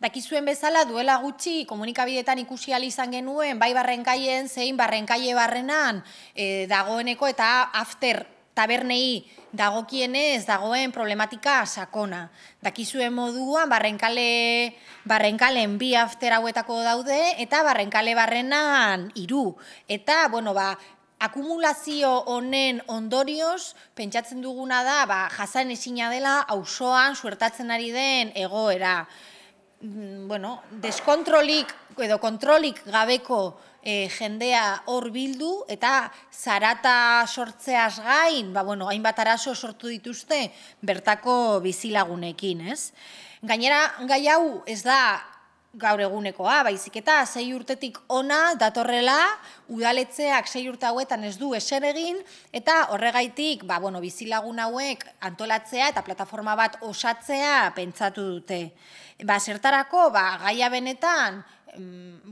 Dakizuen bezala duela gutxi komunikabidetan ikusi ahal izan genuen bai barrenkaien zein barrenkaie barrenan eh, dagoeneko eta after tabernei dagokienez dagoen problematika sakona. Dakizuen moduan barrenkale barrenkalen bi after hauetako daude eta barrenkale barrenan hiru eta bueno ba Akumulazio honen ondorioz, pentsatzen duguna da, ba, esina dela, auzoan suertatzen ari den egoera. Mm, bueno, deskontrolik edo kontrolik gabeko eh, jendea hor bildu eta zarata sortzeaz gain, ba bueno, hainbat araso sortu dituzte, bertako bizilagunekin, ez? Gainera, gai hau, ez da gaur egunekoa, baizik eta zei urtetik ona datorrela, udaletzeak zei urte hauetan ez du eser egin, eta horregaitik ba, bueno, bizilagun hauek antolatzea eta plataforma bat osatzea pentsatu dute. Ba, zertarako, ba, gaia benetan,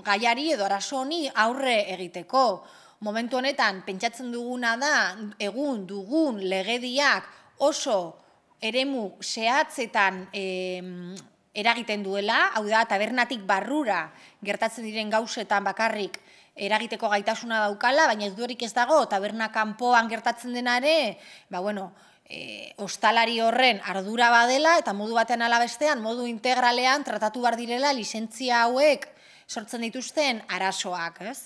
gaiari edo arasoni aurre egiteko. Momentu honetan, pentsatzen duguna da, egun dugun legediak oso eremu sehatzetan, e, eragiten duela, hau da, tabernatik barrura gertatzen diren gauzetan bakarrik eragiteko gaitasuna daukala, baina ez duerik ez dago, taberna kanpoan gertatzen denare, ba bueno, e, ostalari horren ardura badela, eta modu batean alabestean, modu integralean, tratatu bar direla, lizentzia hauek, sortzen dituzten arasoak, ez?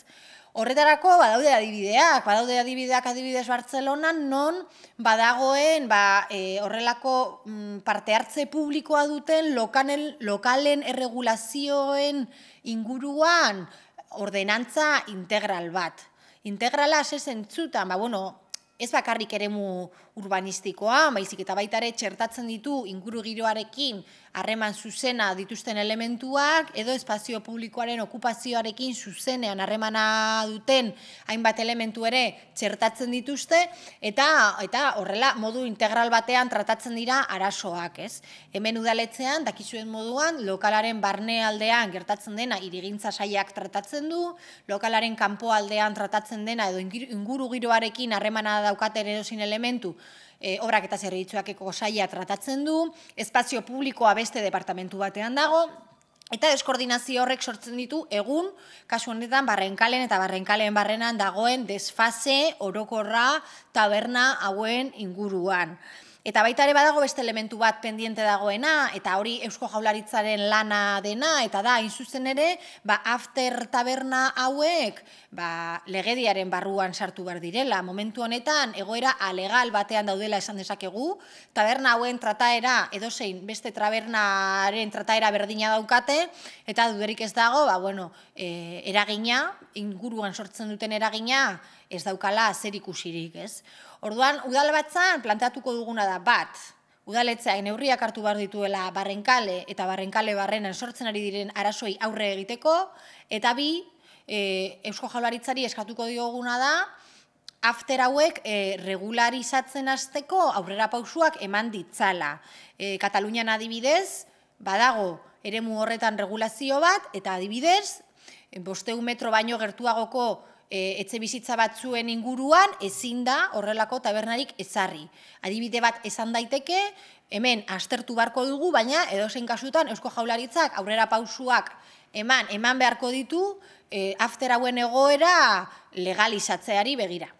Horretarako badaude adibideak, badaude adibideak adibidez Barcelona non badagoen ba, e, horrelako mm, parte hartze publikoa duten lokanen, lokalen erregulazioen inguruan ordenantza integral bat. Integrala sezen ba, bueno, ez bakarrik eremu urbanistikoa, baizik eta baita ere txertatzen ditu inguru harreman zuzena dituzten elementuak, edo espazio publikoaren okupazioarekin zuzenean harremana duten hainbat elementu ere txertatzen dituzte, eta eta horrela modu integral batean tratatzen dira arasoak, ez? Hemen udaletzean, dakizuen moduan, lokalaren barne aldean gertatzen dena irigintza saiak tratatzen du, lokalaren kanpoaldean tratatzen dena edo ingurugiroarekin harremana daukaten edozin elementu, e, obrak eta saia tratatzen du, espazio publikoa beste departamentu batean dago, Eta deskoordinazio horrek sortzen ditu egun, kasu honetan, barrenkalen eta barrenkalen barrenan dagoen desfase, orokorra, taberna hauen inguruan. Eta baita ere badago beste elementu bat pendiente dagoena, eta hori Eusko Jaularitzaren lana dena, eta da, inzuzen ere, ba, after taberna hauek, ba, legediaren barruan sartu behar direla. Momentu honetan, egoera alegal batean daudela esan dezakegu, taberna hauen trataera, edozein, beste tabernaren trataera berdina daukate, eta duderik ez dago, ba, bueno, e, eragina, inguruan sortzen duten eragina, ez daukala zer ikusirik, ez? Orduan, udalbatzan planteatuko duguna da bat, udaletzea, neurriak hartu behar dituela barrenkale eta barrenkale barrenan sortzen ari diren arazoi aurre egiteko, eta bi, e, eusko jaularitzari eskatuko dioguna da, after hauek e, regularizatzen azteko aurrera pausuak eman ditzala. E, Katalunian adibidez, badago, eremu horretan regulazio bat, eta adibidez, bosteun metro baino gertuagoko E, etxe bizitza batzuen inguruan ezin da horrelako tabernarik ezarri. Adibide bat esan daiteke, hemen astertu barko dugu, baina edozein kasutan Eusko Jaularitzak aurrera pausuak eman eman beharko ditu e, hauen egoera legalizatzeari begira.